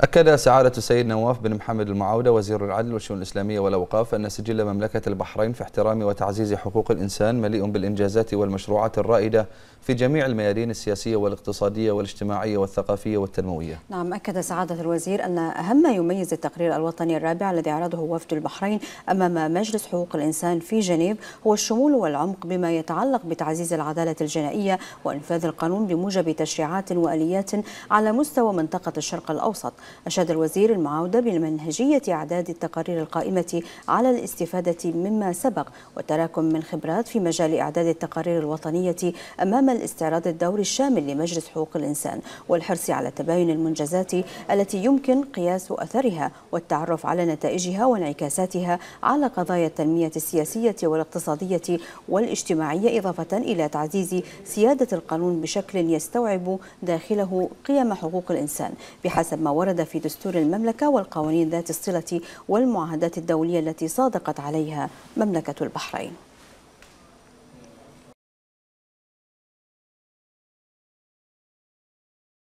أكد سعادة السيد نواف بن محمد المعاودة وزير العدل والشؤون الإسلامية والأوقاف أن سجل مملكة البحرين في احترام وتعزيز حقوق الإنسان مليء بالإنجازات والمشروعات الرائدة في جميع الميادين السياسية والاقتصادية والاجتماعية والثقافية والتنموية نعم أكد سعادة الوزير أن أهم ما يميز التقرير الوطني الرابع الذي عرضه وفد البحرين أمام مجلس حقوق الإنسان في جنيف هو الشمول والعمق بما يتعلق بتعزيز العدالة الجنائية وإنفاذ القانون بموجب تشريعات وآليات على مستوى منطقة الشرق الأوسط أشاد الوزير المعاودة بمنهجية إعداد التقارير القائمة على الاستفادة مما سبق والتراكم من خبرات في مجال إعداد التقارير الوطنية أمام عمل استعراض الدور الشامل لمجلس حقوق الإنسان والحرص على تباين المنجزات التي يمكن قياس أثرها والتعرف على نتائجها وانعكاساتها على قضايا التنمية السياسية والاقتصادية والاجتماعية إضافة إلى تعزيز سيادة القانون بشكل يستوعب داخله قيم حقوق الإنسان بحسب ما ورد في دستور المملكة والقوانين ذات الصلة والمعاهدات الدولية التي صادقت عليها مملكة البحرين